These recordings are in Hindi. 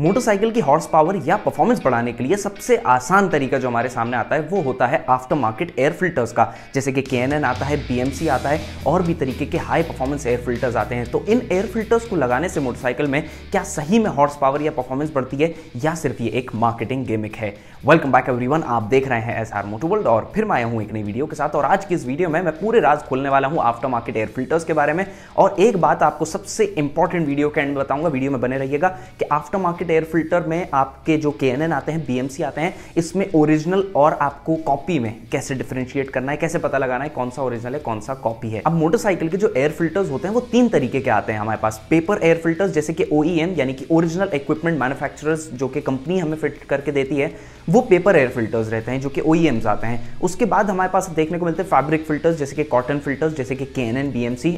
मोटरसाइकिल की हॉर्स पावर या परफॉर्मेंस बढ़ाने के लिए सबसे आसान तरीका जो हमारे सामने आता है वो होता है आफ्टर मार्केट एयर फिल्टर्स का जैसे कि के आता है बी आता है और भी तरीके के हाई परफॉर्मेंस एयर फिल्टर्स आते हैं तो इन एयर फिल्टर्स को लगाने से मोटरसाइकिल में क्या सही में हॉर्स पावर या परफॉर्मेंस बढ़ती है या सिर्फ ये एक मार्केटिंग गेमिक है वेलकम बैक एवरी आप देख रहे हैं एस आर मोटोवर्ल्ड और फिर मैं आया हूँ एक नई वीडियो के साथ और आज की इस वीडियो में मैं पूरे राज खोलने वाला हूँ आफ्टर मार्केट एयर फिल्टर्स के बारे में और एक बात आपको सबसे इंपॉर्टेंट वीडियो के एंड बताऊंगा वीडियो में बने रहिएगा कि after market market air filter में आपके जो के आते हैं बी आते हैं इसमें ओरिजिनल और आपको कॉपी में कैसे डिफ्रेंशिएट करना है कैसे पता लगाना है कौन सा ओरिजिनल है कौन सा कॉपी है अब मोटरसाइकिल के जो एयर फिल्टर्स होते हैं वो तीन तरीके के आते हैं हमारे पास पेपर एयर फिल्टर्स जैसे कि ओईएम e यानी कि ओरिजिनल इक्विपमेंट मैन्युफैक्चरर्स जो कि कंपनी हमें फिट करके देती है वो पेपर एयर फिल्टर्स रहते हैं जो कि ओईएम्स e आते हैं उसके बाद हमारे पास देखने को मिलते हैं फैब्रिक फिल्टर्स जैसे कि कॉटन फिल्टर्स जैसे कि के एन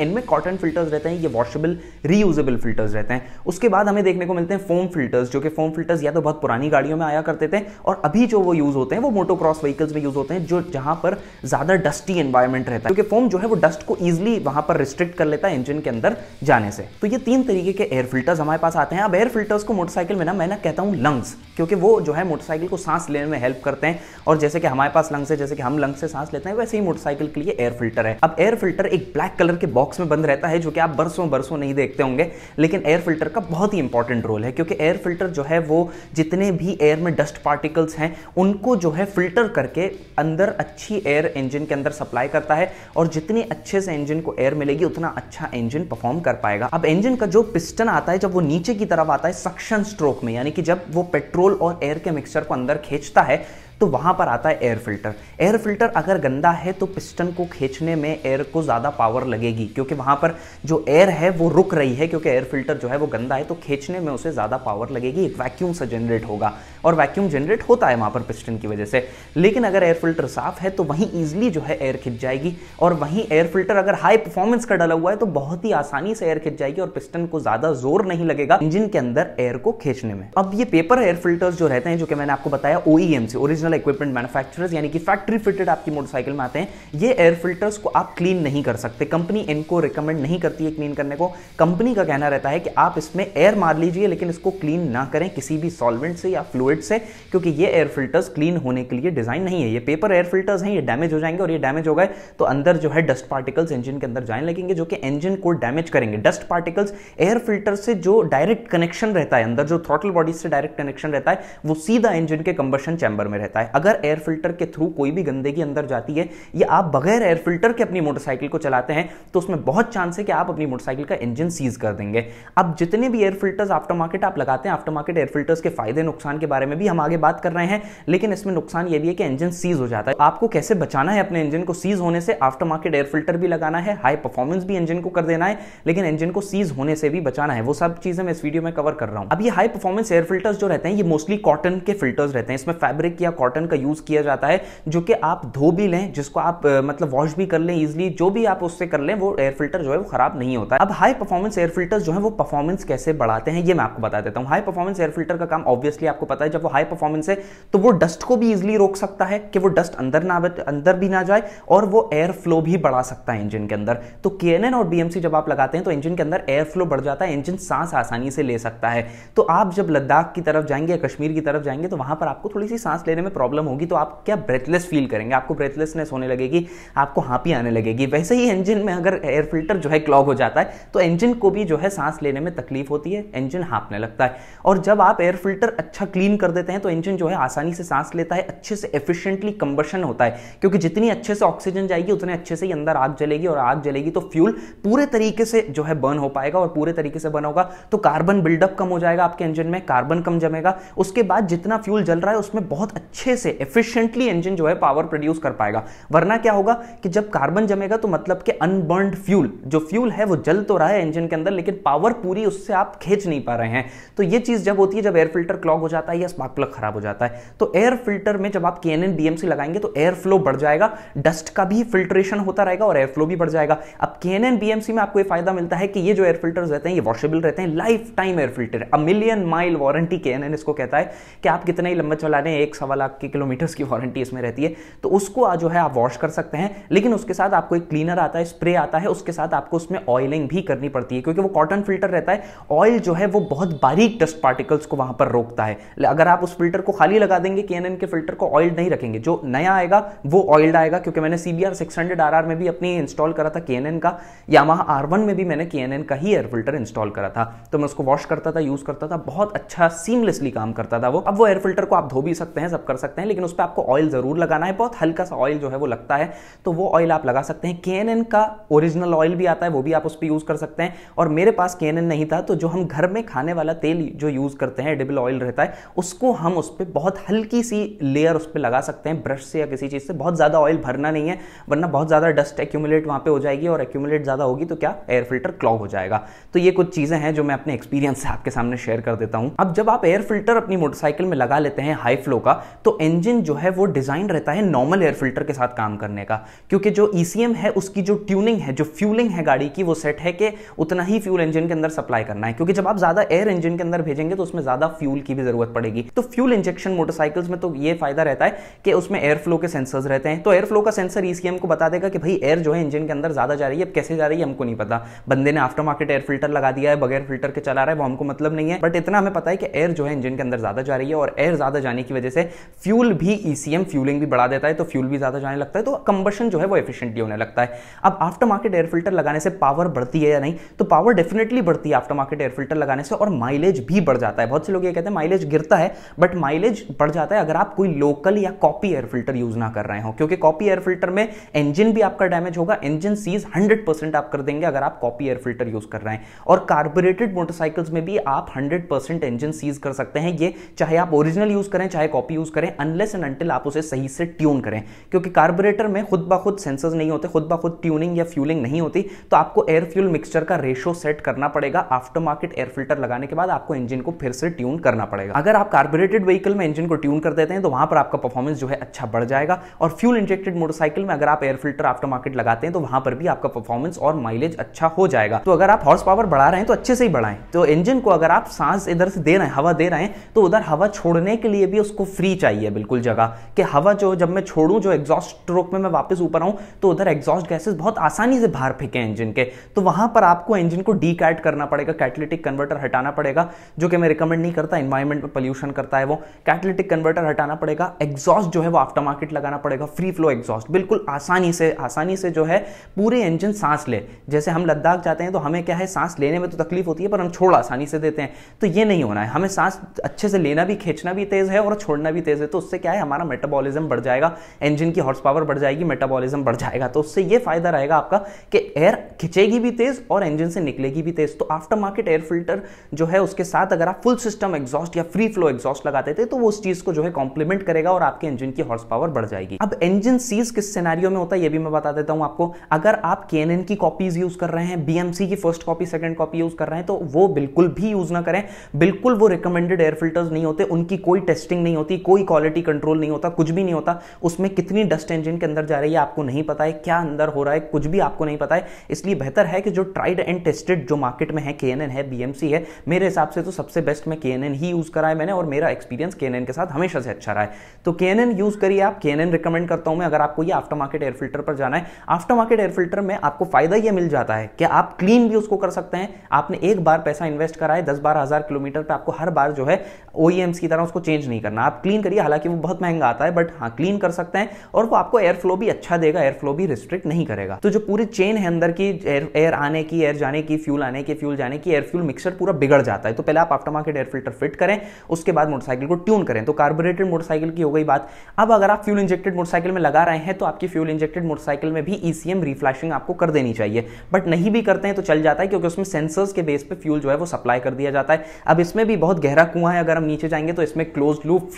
इनमें कॉटन फिल्टर्स रहते हैं ये वॉशेबल रीयूजेबल फिल्टर्स रहते हैं उसके बाद हमें देखने को मिलते हैं फोम फिल्टर फिल्टर्स जो कि फोम फिल्टर्स या तो बहुत पुरानी गाड़ियों में आया करते थे और अभी जो वो यूज़ होते हैं वो मोटोक्रॉस व्हीकल्स में यूज़ होते हैं जो जहां पर ज़्यादा डस्टी एनवायरमेंट रहता है क्योंकि फोम जो है वो डस्ट को ईजिली वहां पर रिस्ट्रिक्ट कर लेता है इंजन के अंदर जाने से तो ये तीन तरीके के एयर फिल्टर्स हमारे पास आते हैं अब एयर फिल्टर्स को मोटरसाइकिल में ना मैं ना कहता हूँ लंग्स क्योंकि वो जो है मोटरसाइकिल को सांस लेने में हेल्प करते हैं और जैसे कि हमारे पास लंग्स है जैसे कि हम लंग्स से सांस लेते हैं वैसे ही मोटरसाइकिल के लिए एयर फिल्टर है अब एयर फिल्टर एक ब्लैक कलर के बॉक्स में बंद रहता है जो कि आप बरसों बरसों नहीं देखते होंगे लेकिन एयर फिल्टर का बहुत ही इंपॉर्टेंट रोल है क्योंकि एयर फिल्टर जो है वो जितने भी एयर में डस्ट पार्टिकल्स हैं उनको जो है फिल्टर करके अंदर अच्छी एयर इंजन के अंदर सप्लाई करता है और जितनी अच्छे से इंजन को एयर मिलेगी उतना अच्छा इंजन परफॉर्म कर पाएगा अब इंजन का जो पिस्टन आता है जब वो नीचे की तरफ आता है सक्शन स्ट्रोक में यानी कि जब वो पेट्रोल और एयर के मिक्सचर को अंदर खींचता है तो वहाँ पर आता है एयर फिल्टर एयर फिल्टर अगर गंदा है तो पिस्टन को खींचने में एयर को ज़्यादा पावर लगेगी क्योंकि वहाँ पर जो एयर है वो रुक रही है क्योंकि एयर फिल्टर जो है वो गंदा है तो खींचने में उसे ज़्यादा पावर लगेगी एक वैक्यूम से जनरेट होगा और वैक्यूम जनरेट होता है वहाँ पर पिस्टन की वजह से लेकिन अगर एयर फिल्टर साफ़ है तो वहीं ईजिली जो है एयर खिंच जाएगी और वहीं एयर फिल्टर अगर हाई परफॉर्मेंस का डला हुआ है तो बहुत ही आसानी से एयर खिंच जाएगी और पिस्टन को ज़्यादा जोर नहीं लगेगा इंजन के अंदर एयर को खींचने में अब ये पेपर एयर फिल्टर्स जो रहते हैं जो कि मैंने आपको बताया ओई से ओरिजिनल ओरिजिनल इक्विपमेंट मैन्युफैक्चरर्स यानी कि फैक्ट्री फिटेड आपकी मोटरसाइकिल में आते हैं ये एयर फिल्टर्स को आप क्लीन नहीं कर सकते कंपनी इनको रिकमेंड नहीं करती है क्लीन करने को कंपनी का कहना रहता है कि आप इसमें एयर मार लीजिए लेकिन इसको क्लीन ना करें किसी भी सॉल्वेंट से या फ्लूड से क्योंकि ये एयर फिल्टर्स क्लीन होने के लिए डिज़ाइन नहीं है ये पेपर एयर फिल्टर्स हैं ये डैमेज हो जाएंगे और ये डैमेज हो गए तो अंदर जो है डस्ट पार्टिकल्स इंजन के अंदर जाने लगेंगे जो कि इंजन को डैमेज करेंगे डस्ट पार्टिकल्स एयर फिल्टर से जो डायरेक्ट कनेक्शन रहता है अंदर जो थ्रोटल बॉडी से डायरेक्ट कनेक्शन रहता है वो सीधा इंजन के कंबर्शन चैम्बर में रहता है सकता है अगर एयर फिल्टर के थ्रू कोई भी गंदगी अंदर जाती है या आप बगैर एयर फिल्टर के अपनी मोटरसाइकिल को चलाते हैं तो उसमें बहुत चांस है कि आप अपनी मोटरसाइकिल का इंजन सीज कर देंगे अब जितने भी एयर फिल्टर्स आफ्टर मार्केट आप लगाते हैं आफ्टर मार्केट एयर फिल्टर्स के फायदे नुकसान के बारे में भी हम आगे बात कर रहे हैं लेकिन इसमें नुकसान यह भी है कि इंजन सीज हो जाता है आपको कैसे बचाना है अपने इंजन को सीज होने से आफ्टर मार्केट एयर फिल्टर भी लगाना है हाई परफॉर्मेंस भी इंजन को कर देना है लेकिन इंजन को सीज होने से भी बचाना है वो सब चीजें मैं इस वीडियो में कवर कर रहा हूं अब ये हाई परफॉर्मेंस एयर फिल्टर्स जो रहते हैं ये मोस्टली कॉटन के फिल्टर्स रहते हैं इसमें फैब्रिक या कॉटन कॉटन का यूज़ किया जाता है जो कि आप धो भी लें जिसको आप मतलब वॉश भी कर लें इजिली जो भी आप उससे कर लें वो एयर फिल्टर जो है वो खराब नहीं होता अब हाई परफॉर्मेंस एयर फिल्टर जो है वो परफॉर्मेंस कैसे बढ़ाते हैं ये मैं आपको बता देता हूँ हाई परफॉर्मेंस एयर फिल्टर का काम ऑब्वियसली आपको पता है जब वो हाई परफॉर्मेंस है तो वो डस्ट को भी इजिली रोक सकता है कि वो डस्ट अंदर ना अंदर भी ना जाए और वो एयर फ्लो भी बढ़ा सकता है इंजन के अंदर तो के और बीएमसी जब आप लगाते हैं तो इंजन के अंदर एयर फ्लो बढ़ जाता है इंजन सांस आसानी से ले सकता है तो आप जब लद्दाख की तरफ जाएंगे या कश्मीर की तरफ जाएंगे तो वहां पर आपको थोड़ी सी सांस लेने में में प्रॉब्लम होगी तो आप क्या ब्रेथलेस फील करेंगे आपको ब्रेथलेसनेस होने लगेगी आपको हाँपी आने लगेगी वैसे ही इंजन में अगर एयर फिल्टर जो है क्लॉग हो जाता है तो इंजन को भी जो है सांस लेने में तकलीफ होती है इंजन हाँपने लगता है और जब आप एयर फिल्टर अच्छा क्लीन कर देते हैं तो इंजन जो है आसानी से सांस लेता है अच्छे से एफिशिएंटली कंबर्शन होता है क्योंकि जितनी अच्छे से ऑक्सीजन जाएगी उतने अच्छे से ही अंदर आग जलेगी और आग जलेगी तो फ्यूल पूरे तरीके से जो है बर्न हो पाएगा और पूरे तरीके से बर्न होगा तो कार्बन बिल्डअप कम हो जाएगा आपके इंजन में कार्बन कम जमेगा उसके बाद जितना फ्यूल जल रहा है उसमें बहुत अच्छे अच्छे से एफिशिएंटली इंजन जो है पावर प्रोड्यूस कर पाएगा वरना क्या होगा कि जब कार्बन जमेगा तो मतलब कि अनबर्न फ्यूल जो फ्यूल है वो जल तो रहा है इंजन के अंदर लेकिन पावर पूरी उससे आप खींच नहीं पा रहे हैं तो ये चीज़ जब होती है जब एयर फिल्टर क्लॉक हो जाता है या स्पार्क प्लग खराब हो जाता है तो एयर फिल्टर में जब आप के एन लगाएंगे तो एयर फ्लो बढ़ जाएगा डस्ट का भी फिल्ट्रेशन होता रहेगा और एयर फ्लो भी बढ़ जाएगा अब के एन में आपको ये फायदा मिलता है कि ये जो एयर फिल्टर रहते हैं ये वॉशेबल रहते हैं lifetime air filter a million mile warranty के इसको कहता है कि आप कितने ही लंबा चला रहे हैं एक सवाल लाख के किलोमीटर्स की वारंटी इसमें रहती है तो उसको जो है आप वॉश कर सकते हैं लेकिन उसके साथ आपको एक क्लीनर आता है स्प्रे आता है उसके साथ आपको उसमें ऑयलिंग भी करनी पड़ती है क्योंकि वो कॉटन फिल्टर रहता है ऑयल जो है वो बहुत बारीक डस्ट पार्टिकल्स को वहां पर रोकता है अगर आप उस फिल्टर को खाली लगा देंगे के के फिल्टर को ऑयल्ड नहीं रखेंगे जो नया आएगा वो ऑयल्ड आएगा क्योंकि मैंने C B six hundred R में भी अपनी इंस्टॉल करा था के का यामाहा आर में भी मैंने के का ही एयर फिल्टर इंस्टॉल करा था तो मैं उसको वॉश करता था यूज करता था बहुत अच्छा सीमलेसली काम करता था वो अब वो एयर फिल्टर को आप धो भी सकते हैं सब कर सकते हैं लेकिन उस पर आपको ऑयल ज़रूर लगाना है बहुत हल्का सा ऑयल जो है वो लगता है तो वो ऑयल आप लगा सकते हैं के का ओरिजिनल ऑयल भी आता है वो भी आप उस पर यूज़ कर सकते हैं और मेरे पास के नहीं था तो जो हम घर में खाने वाला तेल जो यूज़ करते हैं एडिबल ऑयल रहता है उसको हम उस पर बहुत हल्की सी लेयर उस पर लगा सकते हैं ब्रश से या किसी चीज़ से बहुत ज़्यादा ऑयल भरना नहीं है वरना बहुत ज़्यादा डस्ट एक्यूमुलेट वहां पर हो जाएगी और एक्यूमुलेट ज़्यादा होगी तो क्या एयर फिल्टर क्लॉग हो जाएगा तो ये कुछ चीज़ें हैं जो मैं अपने एक्सपीरियंस से आपके सामने शेयर कर देता हूं अब जब आप एयर फिल्टर अपनी मोटरसाइकिल में लगा लेते हैं हाई फ्लो का तो तो इंजन जो है वो डिज़ाइन रहता है नॉर्मल एयर फिल्टर के साथ काम करने का क्योंकि जो ई e है उसकी जो ट्यूनिंग है जो फ्यूलिंग है गाड़ी की वो सेट है कि उतना ही फ्यूल इंजन के अंदर सप्लाई करना है क्योंकि जब आप ज़्यादा एयर इंजन के अंदर भेजेंगे तो उसमें ज़्यादा फ्यूल की भी ज़रूरत पड़ेगी तो फ्यूल इंजेक्शन मोटरसाइकिल्स में तो ये फायदा रहता है कि उसमें एयर फ्लो के सेंसर्स रहते हैं तो एयर फ्लो का सेंसर ईसीएम e को बता देगा कि भाई एयर जो है इंजन के अंदर ज़्यादा जा रही है अब कैसे जा रही है हमको नहीं पता बंदे ने आफ्टर मार्केट एयर फिल्टर लगा दिया है बगैर फिल्टर के चला रहा है वो हमको मतलब नहीं है बट इतना हमें पता है कि एयर जो है इंजन के अंदर ज़्यादा जा रही है और एयर ज़्यादा जाने की वजह से फ्यूल भी ईसीएम e फ्यूलिंग भी बढ़ा देता है तो फ्यूल भी ज़्यादा जाने लगता है तो कंबशन जो है वो एफिशिएंटली होने लगता है अब आफ्टर मार्केट एयर फिल्टर लगाने से पावर बढ़ती है या नहीं तो पावर डेफिनेटली बढ़ती है आफ्टर मार्केट एयर फिल्टर लगाने से और माइलेज भी बढ़ जाता है बहुत से लोग ये कहते हैं माइलेज गिरता है बट माइलेज बढ़ जाता है अगर आप कोई लोकल या कॉपी एयर फिल्टर यूज़ ना कर रहे हो क्योंकि कॉपी एयर फिल्टर में इंजन भी आपका डैमेज होगा इंजन सीज हंड्रेड परसेंट आप कर देंगे अगर आप कॉपी एयर फिल्टर यूज़ कर रहे हैं और कार्बोरेटेड मोटरसाइकिल्स में भी आप हंड्रेड परसेंट इंजन सीज कर सकते हैं ये चाहे आप ओरिजिनल यूज़ करें चाहे कॉपी यूज़ करें करें अनलेस एंड अनटिल आप उसे सही से ट्यून करें क्योंकि कार्बोरेटर में खुद ब खुद सेंसर्स नहीं होते खुद ब खुद ट्यूनिंग या फ्यूलिंग नहीं होती तो आपको एयर फ्यूल मिक्सचर का रेशो सेट करना पड़ेगा आफ्टर मार्केट एयर फिल्टर लगाने के बाद आपको इंजन को फिर से ट्यून करना पड़ेगा अगर आप कार्बोरेटेड व्हीकल में इंजन को ट्यून कर देते हैं तो वहां पर आपका परफॉर्मेंस जो है अच्छा बढ़ जाएगा और फ्यूल इंजेक्टेड मोटरसाइकिल में अगर आप एयर फिल्टर आफ्टर मार्केट लगाते हैं तो वहां पर भी आपका परफॉर्मेंस और माइलेज अच्छा हो जाएगा तो अगर आप हॉर्स पावर बढ़ा रहे हैं तो अच्छे से ही बढ़ाएं तो इंजन को अगर आप सांस इधर से दे रहे हैं हवा दे रहे हैं तो उधर हवा छोड़ने के लिए भी उसको फ्री चाहिए है बिल्कुल जगह कि हवा जो जब मैं छोड़ूँ जो एग्जॉस्ट स्ट्रोक में मैं वापस ऊपर आऊँ तो उधर एग्जॉस्ट गैसेस बहुत आसानी से बाहर फेंके इंजन के तो वहाँ पर आपको इंजन को डी करना पड़ेगा कैटलिटिक कन्वर्टर हटाना पड़ेगा जो कि मैं रिकमेंड नहीं करता इन्वायरमेंट में पोल्यूशन करता है वो कैटलिटिक कन्वर्टर हटाना पड़ेगा एग्जॉस्ट जो है वो आफ्टर मार्केट लगाना पड़ेगा फ्री फ्लो एग्जॉस्ट बिल्कुल आसानी से आसानी से जो है पूरे इंजन सांस ले जैसे हम लद्दाख जाते हैं तो हमें क्या है सांस लेने में तो तकलीफ होती है पर हम छोड़ आसानी से देते हैं तो ये नहीं होना है हमें सांस अच्छे से लेना भी खींचना भी तेज़ है और छोड़ना भी तेज़ है तो उससे क्या है हमारा मेटाबॉलिज्म बढ़ जाएगा इंजन की हॉर्स पावर बढ़ जाएगी मेटाबॉलिज्म बढ़ जाएगा तो उससे ये फायदा रहेगा आपका कि एयर खिंचेगी भी तेज और इंजन से निकलेगी भी तेज तो आफ्टर मार्केट एयर फिल्टर जो है उसके साथ अगर आप फुल सिस्टम एग्जॉस्ट या फ्री फ्लो एग्जॉस्ट लगाते थे तो वो उस चीज को जो है कॉम्प्लीमेंट करेगा और आपके इंजन की हॉर्स पावर बढ़ जाएगी अब इंजन सीज किस सिनेरियो में होता है ये भी मैं बता देता हूं आपको अगर आप के की कॉपीज यूज कर रहे हैं बीएमसी की first copy second copy use कर रहे हैं तो वो बिल्कुल भी यूज ना करें बिल्कुल वो रिकमेंडेड एयर फिल्टर्स नहीं होते उनकी कोई टेस्टिंग नहीं होती कोई क्वालिटी कंट्रोल नहीं होता कुछ भी नहीं होता उसमें कितनी डस्ट इंजन के अंदर जा रही है आपको नहीं पता है क्या अंदर हो रहा है कुछ भी आपको नहीं पता है इसलिए बेहतर है कि जो ट्राइड एंड टेस्टेड जो मार्केट में है के है बी है मेरे हिसाब से तो सबसे बेस्ट में के ही यूज़ करा है मैंने और मेरा एक्सपीरियंस के के साथ हमेशा से अच्छा रहा है तो के यूज़ करिए आप के रिकमेंड करता हूँ मैं अगर आपको ये आफ्टर मार्केट एयर फिल्टर पर जाना है आफ्टर मार्केट एयर फिल्टर में आपको फ़ायदा यह मिल जाता है कि आप क्लीन भी उसको कर सकते हैं आपने एक बार पैसा इन्वेस्ट करा है दस बारह हज़ार किलोमीटर पर आपको हर बार जो है ओ e की तरह उसको चेंज नहीं करना आप क्लीन करिए चाहिए हालांकि वो बहुत महंगा आता है बट हाँ क्लीन कर सकते हैं और वो आपको एयर फ्लो भी अच्छा देगा एयर फ्लो भी रिस्ट्रिक्ट नहीं करेगा तो जो पूरी चेन है अंदर की एयर आने की एयर जाने की फ्यूल आने की फ्यूल जाने की एयर फ्यूल मिक्सर पूरा बिगड़ जाता है तो पहले आप after market air filter fit करें उसके बाद मोटरसाइकिल को ट्यून करें तो कार्बोरेटेड मोटरसाइकिल की हो गई बात अब अगर आप फ्यूल इंजेक्टेड मोटरसाइकिल में लगा रहे हैं तो आपकी फ्यूल इंजेक्टेड मोटरसाइकिल में भी ईसीएम e रिफ्लैशिंग आपको कर देनी चाहिए बट नहीं भी करते हैं तो चल जाता है क्योंकि उसमें सेंसर्स के बेस पर फ्यूल जो है वो सप्लाई कर दिया जाता है अब इसमें भी बहुत गहरा कुआं है अगर हम नीचे जाएंगे तो इसमें close loop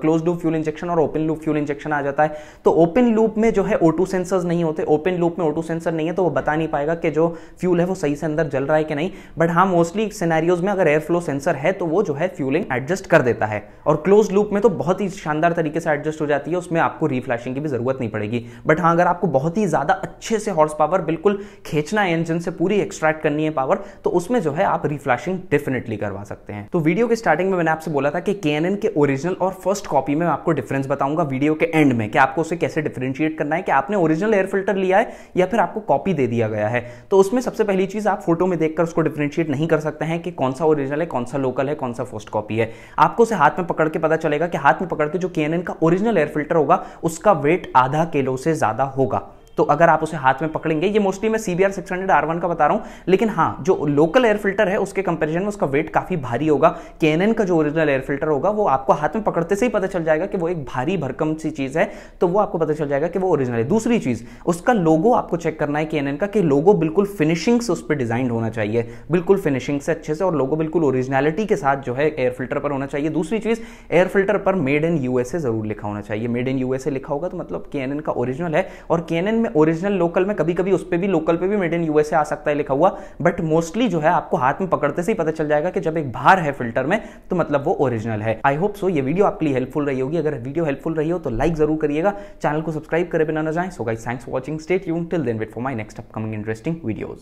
close loop fuel injection और ओपन लूप फ्यूल इंजेक्शन आ जाता है तो ओपन लूप में जो है ओ टू सेंसर्स नहीं होते ओपन लूप में ओ टू सेंसर नहीं है तो वो बता नहीं पाएगा कि जो फ्यूल है वो सही से अंदर जल रहा है कि नहीं बट हाँ मोस्टली सिनेरियोज में अगर एयर फ्लो सेंसर है तो वो जो है फ्यूलिंग एडजस्ट कर देता है और क्लोज लूप में तो बहुत ही शानदार तरीके से एडजस्ट हो जाती है उसमें आपको रिफ्लैशिंग की भी जरूरत नहीं पड़ेगी बट हाँ अगर आपको बहुत ही ज़्यादा अच्छे से हॉर्स पावर बिल्कुल खींचना है इंजन से पूरी एक्सट्रैक्ट करनी है पावर तो उसमें जो है आप रिफ्लैशिंग डेफिनेटली करवा सकते हैं तो वीडियो के स्टार्टिंग में मैंने आपसे बोला था कि के के ओरिजिनल और फर्स्ट फर्स्ट कॉपी में मैं आपको डिफरेंस बताऊंगा वीडियो के एंड में कि आपको उसे कैसे डिफरेंशिएट करना है कि आपने ओरिजिनल एयर फिल्टर लिया है या फिर आपको कॉपी दे दिया गया है तो उसमें सबसे पहली चीज़ आप फोटो में देखकर उसको डिफरेंशिएट नहीं कर सकते हैं कि कौन सा ओरिजिनल है कौन सा लोकल है कौन सा फर्स्ट कॉपी है आपको उसे हाथ में पकड़ के पता चलेगा कि हाथ में पकड़ के जो के का ओरिजिनल एयर फिल्टर होगा उसका वेट आधा किलो से ज़्यादा होगा तो अगर आप उसे हाथ में पकड़ेंगे ये मोस्टली मैं CBR six hundred R one का बता रहा हूं लेकिन हाँ जो लोकल एयर फिल्टर है उसके कंपेरिजन में उसका वेट काफ़ी भारी होगा के एन एन का जो ओरिजिनल एयर फिल्टर होगा वो आपको हाथ में पकड़ते से ही पता चल जाएगा कि वो एक भारी भरकम सी चीज़ है तो वो आपको पता चल जाएगा कि वो ओरिजिनल है दूसरी चीज़ उसका लोगो आपको चेक करना है के एन एन का कि लोगो बिल्कुल फिनिशिंग से उस पर डिजाइन होना चाहिए बिल्कुल फिनिशिंग से अच्छे से और लोगो बिल्कुल ओरिजिनलिटी के साथ जो है एयर फिल्टर पर होना चाहिए दूसरी चीज़ एयर फिल्टर पर मेड इन यूएसए ज़रूर लिखा होना चाहिए मेड इन यूएसए लिखा होगा तो मतलब के एन एन का ओरिजिनल है और के एन एन में ओरिजिनल लोकल में कभी कभी उस पर भी लोकल पे भी मेड इन यूएसए आ सकता है लिखा हुआ बट मोस्टली जो है आपको हाथ में पकड़ते से ही पता चल जाएगा कि जब एक बाहर है फिल्टर में तो मतलब वो ओरिजिनल है आई होप सो ये वीडियो आपके लिए हेल्पफुल रही होगी अगर वीडियो हेल्पफुल रही हो तो लाइक जरूर करिएगा चैनल को सब्सक्राइब करे बिना ना जाए so guys thanks for watching stay यून till then wait for my next upcoming interesting videos